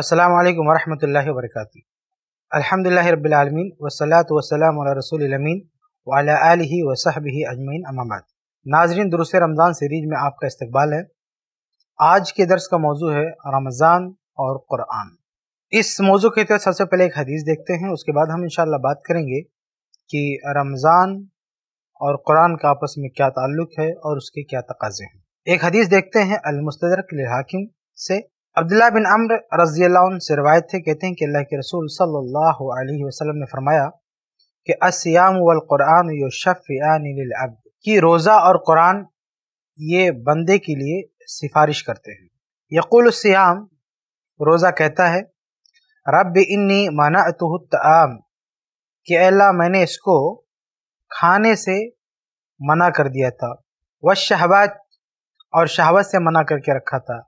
السلام علیکم ورحمۃ اللہ وبرکاتہ الحمد اللہ رب العالمین وصلاۃ وسلم علیہ وصحب اجمعین امامات ناظرین درست رمضان سیریز میں آپ کا استقبال ہے آج کے درس کا موضوع ہے رمضان اور قرآن اس موضوع کے تحت سب سے پہلے ایک حدیث دیکھتے ہیں اس کے بعد ہم انشاءاللہ بات کریں گے کہ رمضان اور قرآن کا آپس میں کیا تعلق ہے اور اس کے کیا تقاضے ہیں ایک حدیث دیکھتے ہیں المستدرک لحاکم سے عبداللہ بن عمر رضی اللہ عنہ سے روایت تھے کہتے ہیں کہ اللہ کے رسول صلی اللہ علیہ وسلم نے فرمایا کہ اسیام والقرآن یشفعان للعبد کی روزہ اور قرآن یہ بندے کے لیے سفارش کرتے ہیں یقول السیام روزہ کہتا ہے رب انی منعتہ الطعام کہ اللہ میں نے اس کو کھانے سے منع کر دیا تھا وہ اور شہوت سے منع کر کے رکھا تھا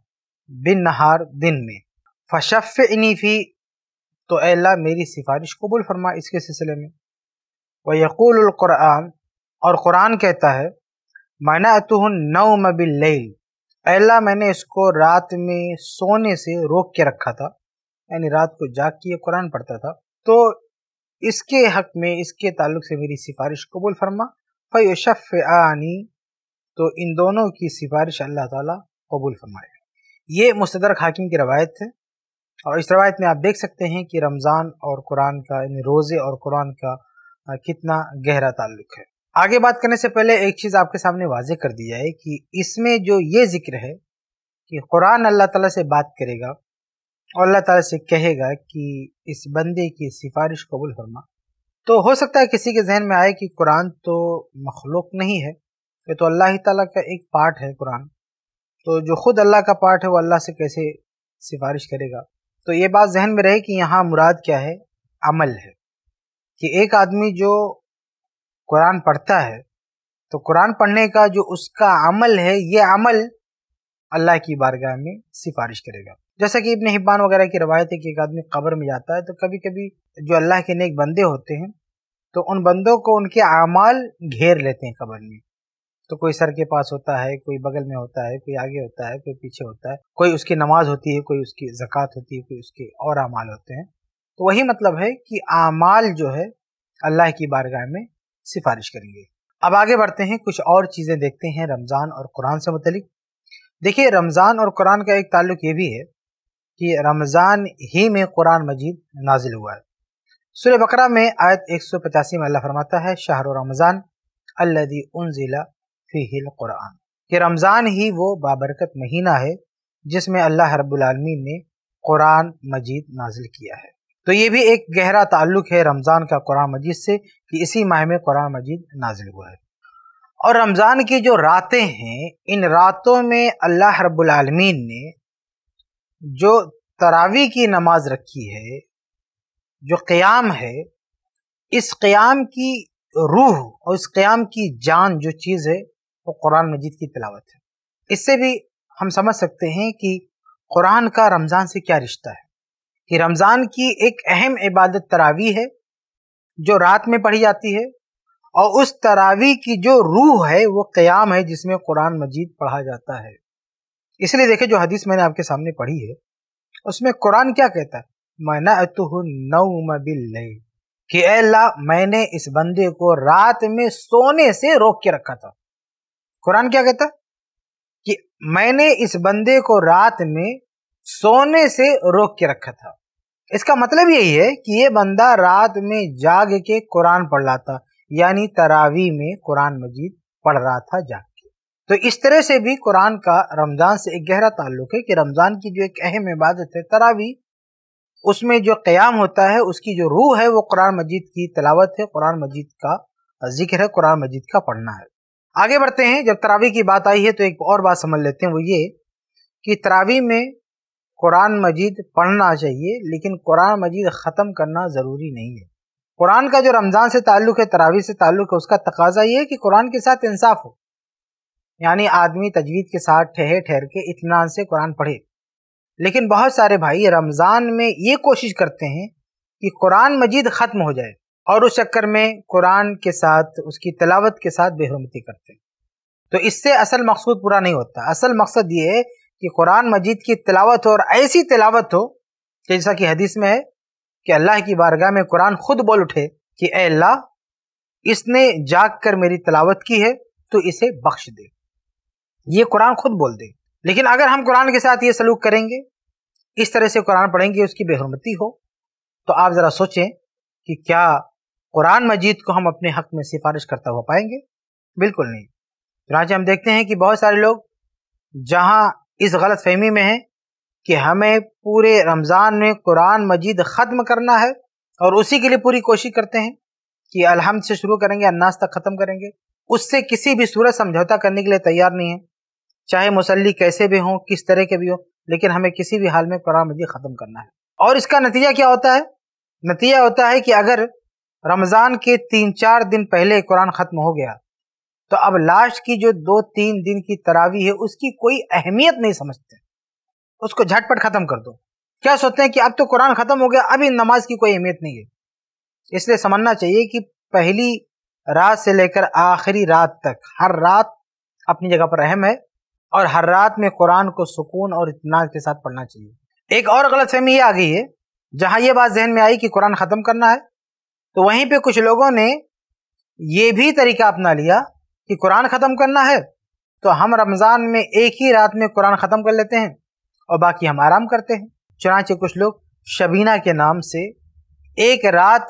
بن نہار دن میں فشف انی فی تو اے اللہ میری سفارش قبول فرما اس کے سلسلے میں وہ یقول القرآن اور قرآن کہتا ہے مانا نے نو مبل اے اللہ میں نے اس کو رات میں سونے سے روک کے رکھا تھا یعنی رات کو جاگ کے قرآن پڑھتا تھا تو اس کے حق میں اس کے تعلق سے میری سفارش قبول فرما فی آنی شف تو ان دونوں کی سفارش اللہ تعالیٰ قبول فرمائے یہ مستدرک حاکم کی روایت ہے اور اس روایت میں آپ دیکھ سکتے ہیں کہ رمضان اور قرآن کا یعنی روزے اور قرآن کا کتنا گہرا تعلق ہے آگے بات کرنے سے پہلے ایک چیز آپ کے سامنے واضح کر دی جائے کہ اس میں جو یہ ذکر ہے کہ قرآن اللہ تعالیٰ سے بات کرے گا اور اللہ تعالیٰ سے کہے گا کہ اس بندے کی سفارش قبول فرما تو ہو سکتا ہے کسی کے ذہن میں آئے کہ قرآن تو مخلوق نہیں ہے یہ تو اللہ تعالیٰ کا ایک پارٹ ہے قرآن تو جو خود اللہ کا پارٹ ہے وہ اللہ سے کیسے سفارش کرے گا تو یہ بات ذہن میں رہے کہ یہاں مراد کیا ہے عمل ہے کہ ایک آدمی جو قرآن پڑھتا ہے تو قرآن پڑھنے کا جو اس کا عمل ہے یہ عمل اللہ کی بارگاہ میں سفارش کرے گا جیسا کہ ابن حبان وغیرہ کی روایت ہے کہ ایک آدمی قبر میں جاتا ہے تو کبھی کبھی جو اللہ کے نیک بندے ہوتے ہیں تو ان بندوں کو ان کے اعمال گھیر لیتے ہیں قبر میں تو کوئی سر کے پاس ہوتا ہے کوئی بغل میں ہوتا ہے کوئی آگے ہوتا ہے کوئی پیچھے ہوتا ہے کوئی اس کی نماز ہوتی ہے کوئی اس کی زکوٰۃ ہوتی ہے کوئی اس کے اور اعمال ہوتے ہیں تو وہی مطلب ہے کہ اعمال جو ہے اللہ کی بارگاہ میں سفارش کریں گے اب آگے بڑھتے ہیں کچھ اور چیزیں دیکھتے ہیں رمضان اور قرآن سے متعلق دیکھیے رمضان اور قرآن کا ایک تعلق یہ بھی ہے کہ رمضان ہی میں قرآن مجید نازل ہوا ہے سورہ بقرہ میں آیت ایک سو پچاسی فرماتا ہے شاہر و رمضان اللہ دن فی القرآن کہ رمضان ہی وہ بابرکت مہینہ ہے جس میں اللہ رب العالمین نے قرآن مجید نازل کیا ہے تو یہ بھی ایک گہرا تعلق ہے رمضان کا قرآن مجید سے کہ اسی ماہ میں قرآن مجید نازل ہوا ہے اور رمضان کی جو راتیں ہیں ان راتوں میں اللہ رب العالمین نے جو تراوی کی نماز رکھی ہے جو قیام ہے اس قیام کی روح اور اس قیام کی جان جو چیز ہے قرآن مجید کی تلاوت ہے اس سے بھی ہم سمجھ سکتے ہیں کہ قرآن کا رمضان سے کیا رشتہ ہے کہ رمضان کی ایک اہم عبادت تراوی ہے جو رات میں پڑھی جاتی ہے اور اس تراوی کی جو روح ہے وہ قیام ہے جس میں قرآن مجید پڑھا جاتا ہے اس لیے دیکھیں جو حدیث میں نے آپ کے سامنے پڑھی ہے اس میں قرآن کیا کہتا ہے کہ اے اللہ میں نے اس بندے کو رات میں سونے سے روک کے رکھا تھا قرآن کیا کہتا کہ میں نے اس بندے کو رات میں سونے سے روک کے رکھا تھا اس کا مطلب یہی ہے کہ یہ بندہ رات میں جاگ کے قرآن پڑھ رہا تھا یعنی تراوی میں قرآن مجید پڑھ رہا تھا جاگ کے تو اس طرح سے بھی قرآن کا رمضان سے ایک گہرا تعلق ہے کہ رمضان کی جو ایک اہم عبادت ہے تراوی اس میں جو قیام ہوتا ہے اس کی جو روح ہے وہ قرآن مجید کی تلاوت ہے قرآن مجید کا ذکر ہے قرآن مجید کا پڑھنا ہے آگے بڑھتے ہیں جب تراوی کی بات آئی ہے تو ایک اور بات سمجھ لیتے ہیں وہ یہ کہ تراوی میں قرآن مجید پڑھنا چاہیے لیکن قرآن مجید ختم کرنا ضروری نہیں ہے قرآن کا جو رمضان سے تعلق ہے تراوی سے تعلق ہے اس کا تقاضا یہ ہے کہ قرآن کے ساتھ انصاف ہو یعنی آدمی تجوید کے ساتھ ٹھہر ٹھہر کے اطمینان سے قرآن پڑھے لیکن بہت سارے بھائی رمضان میں یہ کوشش کرتے ہیں کہ قرآن مجید ختم ہو جائے اور اس چکر میں قرآن کے ساتھ اس کی تلاوت کے ساتھ بے حرمتی کرتے ہیں تو اس سے اصل مقصود پورا نہیں ہوتا اصل مقصد یہ ہے کہ قرآن مجید کی تلاوت ہو اور ایسی تلاوت ہو جیسا کہ حدیث میں ہے کہ اللہ کی بارگاہ میں قرآن خود بول اٹھے کہ اے اللہ اس نے جاگ کر میری تلاوت کی ہے تو اسے بخش دے یہ قرآن خود بول دے لیکن اگر ہم قرآن کے ساتھ یہ سلوک کریں گے اس طرح سے قرآن پڑھیں گے اس کی بے حرمتی ہو تو آپ ذرا سوچیں کہ کیا قرآن مجید کو ہم اپنے حق میں سفارش کرتا ہوا پائیں گے بالکل نہیں چنانچہ ہم دیکھتے ہیں کہ بہت سارے لوگ جہاں اس غلط فہمی میں ہیں کہ ہمیں پورے رمضان میں قرآن مجید ختم کرنا ہے اور اسی کے لیے پوری کوشش کرتے ہیں کہ الحمد سے شروع کریں گے اناس تک ختم کریں گے اس سے کسی بھی صورت سمجھوتا کرنے کے لیے تیار نہیں ہے چاہے مسلی کیسے بھی ہوں کس طرح کے بھی ہوں لیکن ہمیں کسی بھی حال میں قرآن مجید ختم کرنا ہے اور اس کا نتیجہ کیا ہوتا ہے نتیجہ ہوتا ہے کہ اگر رمضان کے تین چار دن پہلے قرآن ختم ہو گیا تو اب لاسٹ کی جو دو تین دن کی تراوی ہے اس کی کوئی اہمیت نہیں سمجھتے اس کو جھٹ پٹ ختم کر دو کیا سوچتے ہیں کہ اب تو قرآن ختم ہو گیا اب ان نماز کی کوئی اہمیت نہیں ہے اس لیے سمجھنا چاہیے کہ پہلی رات سے لے کر آخری رات تک ہر رات اپنی جگہ پر اہم ہے اور ہر رات میں قرآن کو سکون اور اطمینان کے ساتھ پڑھنا چاہیے ایک اور غلط فہمی یہ آ گئی ہے جہاں یہ بات ذہن میں آئی کہ قرآن ختم کرنا ہے تو وہیں پہ کچھ لوگوں نے یہ بھی طریقہ اپنا لیا کہ قرآن ختم کرنا ہے تو ہم رمضان میں ایک ہی رات میں قرآن ختم کر لیتے ہیں اور باقی ہم آرام کرتے ہیں چنانچہ کچھ لوگ شبینہ کے نام سے ایک رات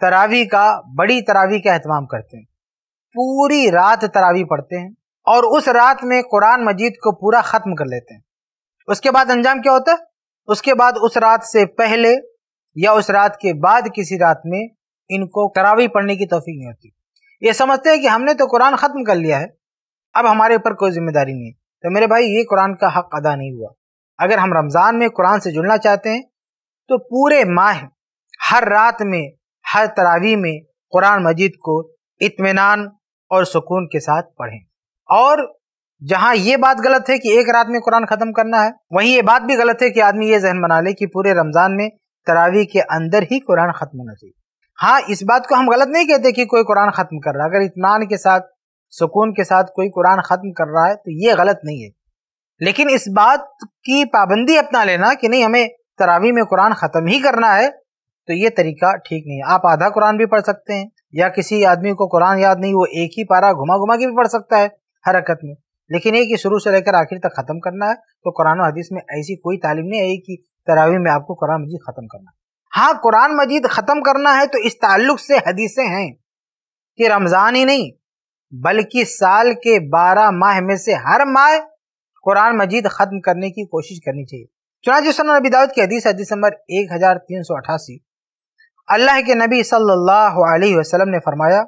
تراوی کا بڑی تراوی کا اہتمام کرتے ہیں پوری رات تراوی پڑھتے ہیں اور اس رات میں قرآن مجید کو پورا ختم کر لیتے ہیں اس کے بعد انجام کیا ہوتا ہے اس کے بعد اس رات سے پہلے یا اس رات کے بعد کسی رات میں ان کو تراوی پڑھنے کی توفیق نہیں ہوتی یہ سمجھتے ہیں کہ ہم نے تو قرآن ختم کر لیا ہے اب ہمارے اوپر کوئی ذمہ داری نہیں تو میرے بھائی یہ قرآن کا حق ادا نہیں ہوا اگر ہم رمضان میں قرآن سے جڑنا چاہتے ہیں تو پورے ماہ ہر رات میں ہر تراوی میں قرآن مجید کو اطمینان اور سکون کے ساتھ پڑھیں اور جہاں یہ بات غلط ہے کہ ایک رات میں قرآن ختم کرنا ہے وہیں یہ بات بھی غلط ہے کہ آدمی یہ ذہن بنا لے کہ پورے رمضان میں تراوی کے اندر ہی قرآن ختم ہونا چاہیے ہاں اس بات کو ہم غلط نہیں کہتے کہ کوئی قرآن ختم کر رہا ہے اگر اطمینان کے ساتھ سکون کے ساتھ کوئی قرآن ختم کر رہا ہے تو یہ غلط نہیں ہے لیکن اس بات کی پابندی اپنا لینا کہ نہیں ہمیں تراوی میں قرآن ختم ہی کرنا ہے تو یہ طریقہ ٹھیک نہیں ہے آپ آدھا قرآن بھی پڑھ سکتے ہیں یا کسی آدمی کو قرآن یاد نہیں وہ ایک ہی پارا گھما گھما کے بھی پڑھ سکتا ہے حرکت میں لیکن یہ کہ شروع سے لے کر آخر تک ختم کرنا ہے تو قرآن و حدیث میں ایسی کوئی تعلیم نہیں ہے کہ تراوی میں آپ کو قرآن مجید ختم کرنا ہے ہاں قرآن مجید ختم کرنا ہے تو اس تعلق سے حدیثیں ہیں کہ رمضان ہی نہیں بلکہ سال کے بارہ ماہ میں سے ہر ماہ قرآن مجید ختم کرنے کی کوشش کرنی چاہیے چنانچہ نبی دعوت کی حدیث حدیث نمبر ایک ہزار تین سو اٹھاسی اللہ کے نبی صلی اللہ علیہ وسلم نے فرمایا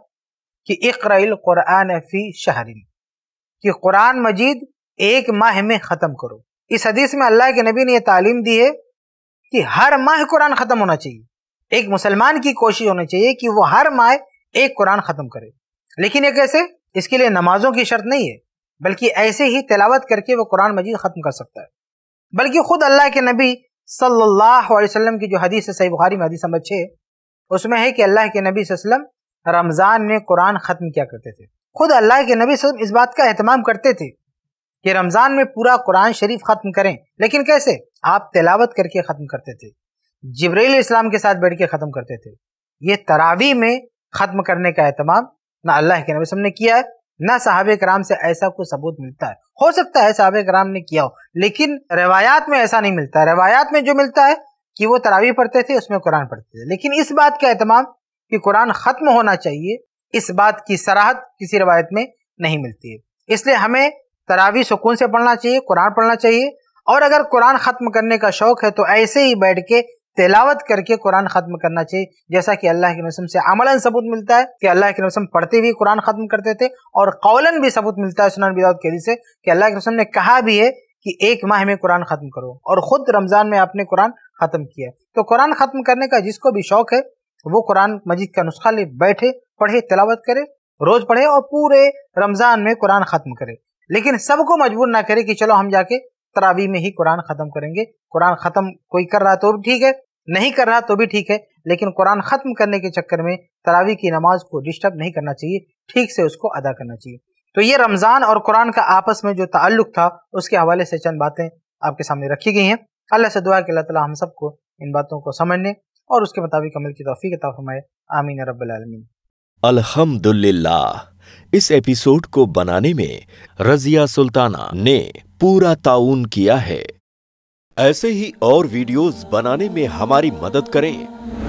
کہ اقرا القرآن فی شہرین کہ قرآن مجید ایک ماہ میں ختم کرو اس حدیث میں اللہ کے نبی نے یہ تعلیم دی ہے کہ ہر ماہ قرآن ختم ہونا چاہیے ایک مسلمان کی کوشش ہونی چاہیے کہ وہ ہر ماہ ایک قرآن ختم کرے لیکن ایک ایسے اس کے لیے نمازوں کی شرط نہیں ہے بلکہ ایسے ہی تلاوت کر کے وہ قرآن مجید ختم کر سکتا ہے بلکہ خود اللہ کے نبی صلی اللہ علیہ وسلم کی جو حدیث بخاری میں حدیث چھ اس میں ہے کہ اللہ کے نبی صلی اللہ علیہ وسلم رمضان میں قرآن ختم کیا کرتے تھے خود اللہ کے نبی صلی اللہ علیہ وسلم اس بات کا اہتمام کرتے تھے کہ رمضان میں پورا قرآن شریف ختم کریں لیکن کیسے آپ تلاوت کر کے ختم کرتے تھے جبریل اسلام کے ساتھ بیٹھ کے ختم کرتے تھے یہ تراوی میں ختم کرنے کا اہتمام نہ اللہ کے نبی وسلم نے کیا ہے نہ صحابہ کرام سے ایسا کوئی ثبوت ملتا ہے ہو سکتا ہے صحابہ کرام نے کیا ہو لیکن روایات میں ایسا نہیں ملتا روایات میں جو ملتا ہے کہ وہ تراوی پڑھتے تھے اس میں قرآن پڑھتے تھے لیکن اس بات کا اہتمام کہ قرآن ختم ہونا چاہیے اس بات کی سراحت کسی روایت میں نہیں ملتی ہے اس لیے ہمیں تراوی سکون سے پڑھنا چاہیے قرآن پڑھنا چاہیے اور اگر قرآن ختم کرنے کا شوق ہے تو ایسے ہی بیٹھ کے تلاوت کر کے قرآن ختم کرنا چاہیے جیسا کہ اللہ کے نسم سے آملاً ثبوت ملتا ہے کہ اللہ کے رسم پڑھتے بھی قرآن ختم کرتے تھے اور قول بھی ثبوت ملتا ہے سنان بداؤت کے سے کہ اللہ کے رسم نے کہا بھی ہے کہ ایک ماہ میں قرآن ختم کرو اور خود رمضان میں آپ نے قرآن ختم کیا تو قرآن ختم کرنے کا جس کو بھی شوق ہے وہ قرآن مجید کا نسخہ لے بیٹھے پڑھے تلاوت کرے روز پڑھے اور پورے رمضان میں قرآن ختم کرے لیکن سب کو مجبور نہ کرے کہ چلو ہم جا کے تراوی میں ہی قرآن ختم کریں گے قرآن ختم کوئی کر رہا تو ٹھیک ہے نہیں کر رہا تو بھی ٹھیک ہے لیکن قرآن ختم کرنے کے چکر میں تراوی کی نماز کو ڈسٹرب نہیں کرنا چاہیے ٹھیک سے اس کو ادا کرنا چاہیے تو یہ رمضان اور قرآن کا آپس میں جو تعلق تھا اس کے حوالے سے چند باتیں آپ کے سامنے رکھی گئی ہیں اللہ سے دعا کہ اللہ تعالیٰ ہم سب کو ان باتوں کو سمجھنے اور اس کے مطابق عمل کی توفیق فرمائے آمین رب العالمین الحمد للہ اس ایپیسوڈ کو بنانے میں رضیہ سلطانہ نے پورا تعاون کیا ہے ایسے ہی اور ویڈیوز بنانے میں ہماری مدد کریں